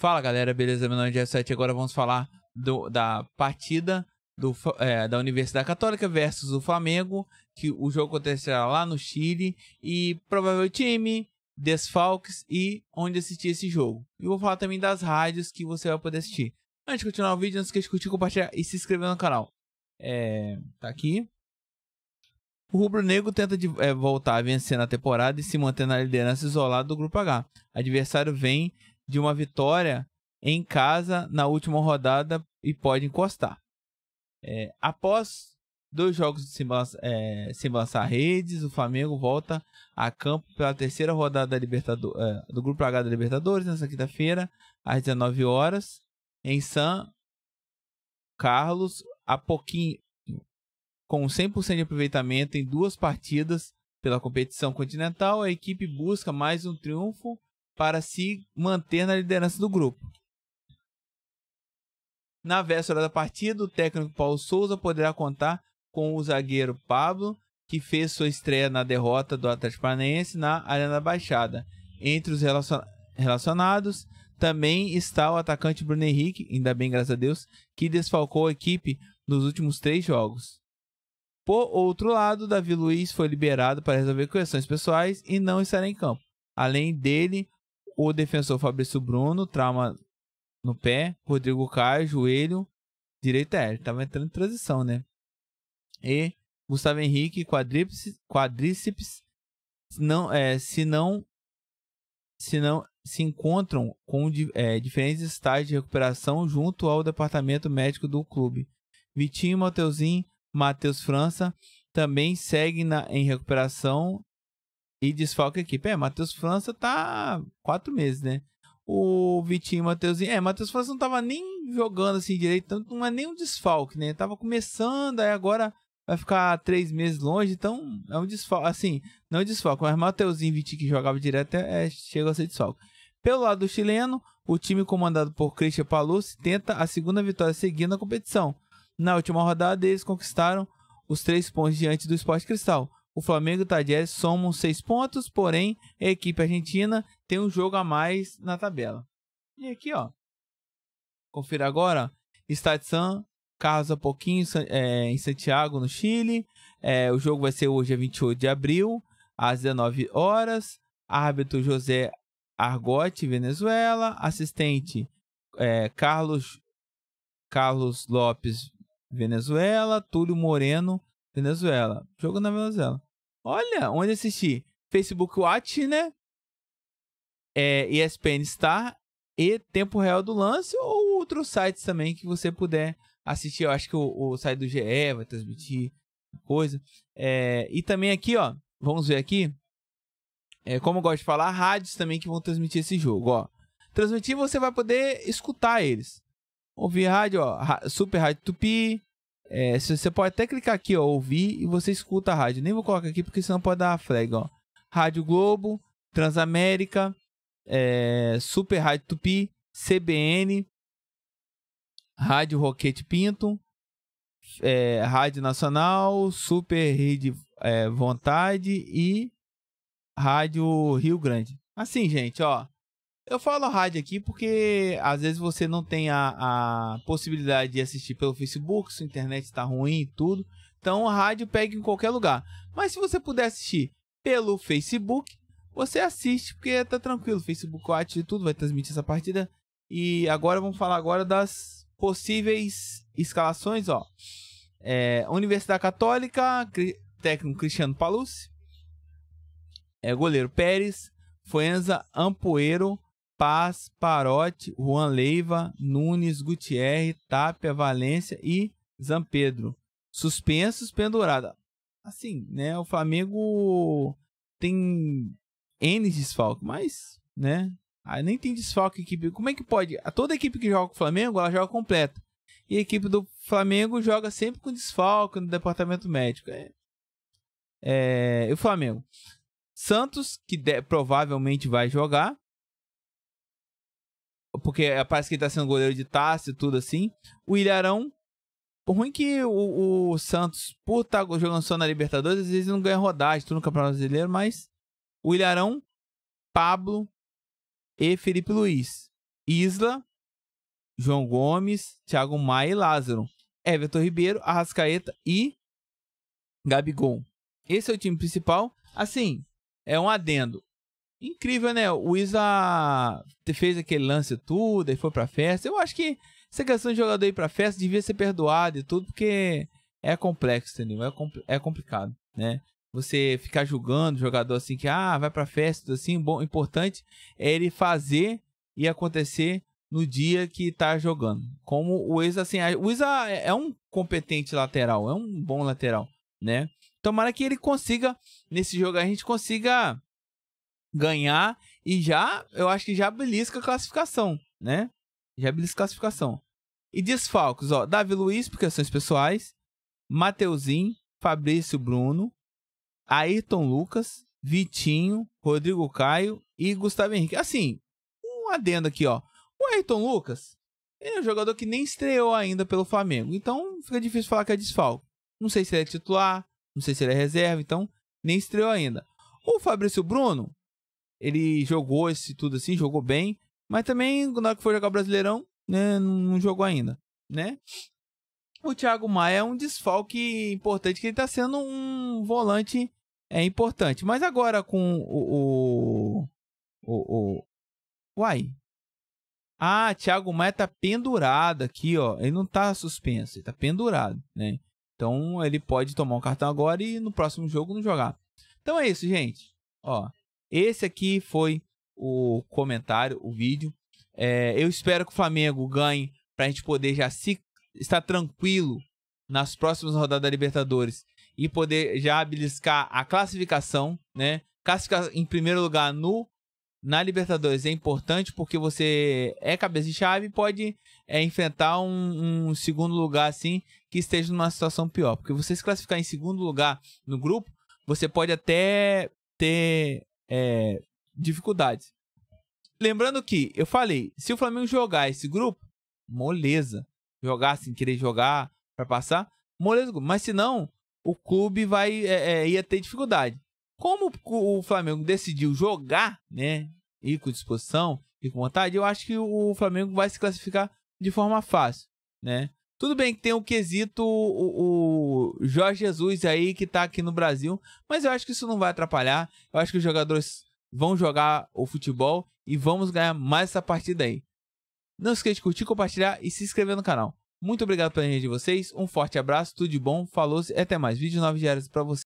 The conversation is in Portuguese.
Fala galera, beleza? Meu nome é Jeff 7 agora vamos falar do, da partida do, é, da Universidade Católica versus o Flamengo, que o jogo acontecerá lá no Chile e provável time, desfalques e onde assistir esse jogo. E vou falar também das rádios que você vai poder assistir. Antes de continuar o vídeo, não esqueça de curtir, compartilhar e se inscrever no canal. É, tá aqui. O rubro-negro tenta de, é, voltar a vencer na temporada e se manter na liderança isolada do Grupo H. Adversário vem de uma vitória em casa na última rodada e pode encostar. É, após dois jogos é, sem balançar, é, sem redes, o Flamengo volta a campo pela terceira rodada da Libertador, é, do Grupo H da Libertadores nessa quinta-feira, às 19 horas, em São Carlos, a pouquinho, com 100% de aproveitamento em duas partidas pela competição continental, a equipe busca mais um triunfo para se manter na liderança do grupo. Na véspera da partida, o técnico Paulo Souza poderá contar com o zagueiro Pablo, que fez sua estreia na derrota do Atlético Paranaense na Arena da Baixada. Entre os relacionados, também está o atacante Bruno Henrique, ainda bem graças a Deus, que desfalcou a equipe nos últimos três jogos. Por outro lado, Davi Luiz foi liberado para resolver questões pessoais e não estará em campo. Além dele, o defensor Fabrício Bruno, trauma no pé, Rodrigo Caio, joelho, direito é, ele tava entrando em transição, né? E Gustavo Henrique, quadríceps, quadríceps não, é, se não se não se encontram com é, diferentes estágios de recuperação junto ao departamento médico do clube. Vitinho, Mateuzinho, Matheus França também seguem na, em recuperação e desfalque aqui. É, Matheus França tá quatro meses, né? O Vitinho Matheusinho. É, Matheus França não tava nem jogando assim direito, tanto não é nem um desfalque, né? Tava começando, aí agora vai ficar três meses longe, então é um desfalque. Assim, não é um desfalque, mas Matheusinho e Vitinho que jogava direto é, é, chega a ser desfalque. Pelo lado do chileno, o time comandado por Christian Palus tenta a segunda vitória seguida na competição. Na última rodada, eles conquistaram os três pontos diante do Esporte Cristal. O Flamengo e o Tadjeres somam seis pontos, porém a equipe argentina tem um jogo a mais na tabela. E aqui, ó. Confira agora. Estado San, Carlos a pouquinho é, em Santiago, no Chile. É, o jogo vai ser hoje, 28 de abril, às 19 horas. Árbitro José Argote, Venezuela. Assistente é, Carlos, Carlos Lopes, Venezuela. Túlio Moreno, Venezuela. Jogo na Venezuela. Olha, onde assisti? Facebook Watch, né? É, ESPN Star e Tempo Real do Lance ou outros sites também que você puder assistir. Eu acho que o, o site do GE vai transmitir coisa. É, e também aqui, ó, vamos ver aqui. É, como eu gosto de falar, rádios também que vão transmitir esse jogo, ó. Transmitir, você vai poder escutar eles. Ouvir rádio, ó, Super Rádio Tupi, é, você pode até clicar aqui, ó, ouvir, e você escuta a rádio. Nem vou colocar aqui porque senão pode dar uma frega, ó. Rádio Globo, Transamérica, é, Super Rádio Tupi, CBN, Rádio Roquete Pinto, é, Rádio Nacional, Super Rede é, Vontade e Rádio Rio Grande. Assim, gente, ó. Eu falo rádio aqui porque às vezes você não tem a, a possibilidade de assistir pelo Facebook, sua internet está ruim e tudo. Então a rádio pega em qualquer lugar. Mas se você puder assistir pelo Facebook, você assiste porque tá tranquilo. Facebook Watch e tudo vai transmitir essa partida. E agora vamos falar agora das possíveis escalações, ó. É, Universidade Católica, técnico Cristiano Palucci. É goleiro Pérez, Fuenza, Ampoeiro, Paz, Parote, Juan Leiva, Nunes, Gutierre, Tapia, Valência e Zampedro. Suspensos, pendurada. Assim, né? O Flamengo tem N desfalque, mas, né? Aí ah, nem tem desfalque equipe. Como é que pode? Toda equipe que joga com o Flamengo, ela joga completa. E a equipe do Flamengo joga sempre com desfalque no departamento médico. É, é... e o Flamengo? Santos, que de... provavelmente vai jogar porque é, parece que ele tá sendo goleiro de taça e tudo assim. O Ilharão, o ruim que o, o Santos, por estar tá jogando só na Libertadores, às vezes não ganha rodagem, tudo no Campeonato Brasileiro, mas o Ilharão, Pablo e Felipe Luiz. Isla, João Gomes, Thiago Maia e Lázaro. Everton Ribeiro, Arrascaeta e Gabigol. Esse é o time principal. Assim, é um adendo. Incrível, né? O Isa fez aquele lance tudo, aí foi pra festa. Eu acho que essa questão de jogador ir pra festa devia ser perdoado e tudo, porque é complexo, entendeu? É, compl é complicado, né? Você ficar julgando jogador assim que, ah, vai pra festa, tudo assim, bom, importante é ele fazer e acontecer no dia que tá jogando. Como o Isa, assim, o Isa é, é um competente lateral, é um bom lateral, né? Tomara que ele consiga, nesse jogo, a gente consiga ganhar e já, eu acho que já belisca a classificação, né? Já belisca a classificação. E desfalques, ó, Davi Luiz por questões pessoais, Mateuzinho, Fabrício Bruno, Ayrton Lucas, Vitinho, Rodrigo Caio e Gustavo Henrique. Assim, um adendo aqui, ó. O Ayrton Lucas, ele é um jogador que nem estreou ainda pelo Flamengo, então fica difícil falar que é desfalque. Não sei se ele é titular, não sei se ele é reserva, então nem estreou ainda. O Fabrício Bruno, ele jogou esse tudo assim, jogou bem, mas também na hora que for jogar o Brasileirão, né, não jogou ainda, né? O Thiago Maia é um desfalque importante, que ele está sendo um volante é importante. Mas agora com o. o, o, o uai. Ah, Thiago Maia tá pendurado aqui, ó. Ele não tá suspenso, ele tá pendurado, né? Então ele pode tomar um cartão agora e no próximo jogo não jogar. Então é isso, gente. Ó, esse aqui foi o comentário, o vídeo. É, eu espero que o Flamengo ganhe para a gente poder já se, estar tranquilo nas próximas rodadas da Libertadores e poder já beliscar a classificação, né? Classificar em primeiro lugar no na Libertadores é importante porque você é cabeça de chave e pode é, enfrentar um, um, segundo lugar assim que esteja numa situação pior. Porque você se classificar em segundo lugar no grupo, você pode até ter é, dificuldades. Lembrando que eu falei, se o Flamengo jogar esse grupo, moleza. Jogar sem querer jogar para passar, moleza. Mas se não, o clube vai é, é, ia ter dificuldade. Como o Flamengo decidiu jogar, né, e com disposição e com vontade, eu acho que o Flamengo vai se classificar de forma fácil, né? Tudo bem que tem o um quesito o, o, Jorge Jesus aí que tá aqui no Brasil, mas eu acho que isso não vai atrapalhar. Eu acho que os jogadores vão jogar o futebol e vamos ganhar mais essa partida aí. Não esqueça de curtir, compartilhar e se inscrever no canal. Muito obrigado pela energia de vocês, um forte abraço, tudo de bom, falou e até mais. Vídeo 9 diários para você.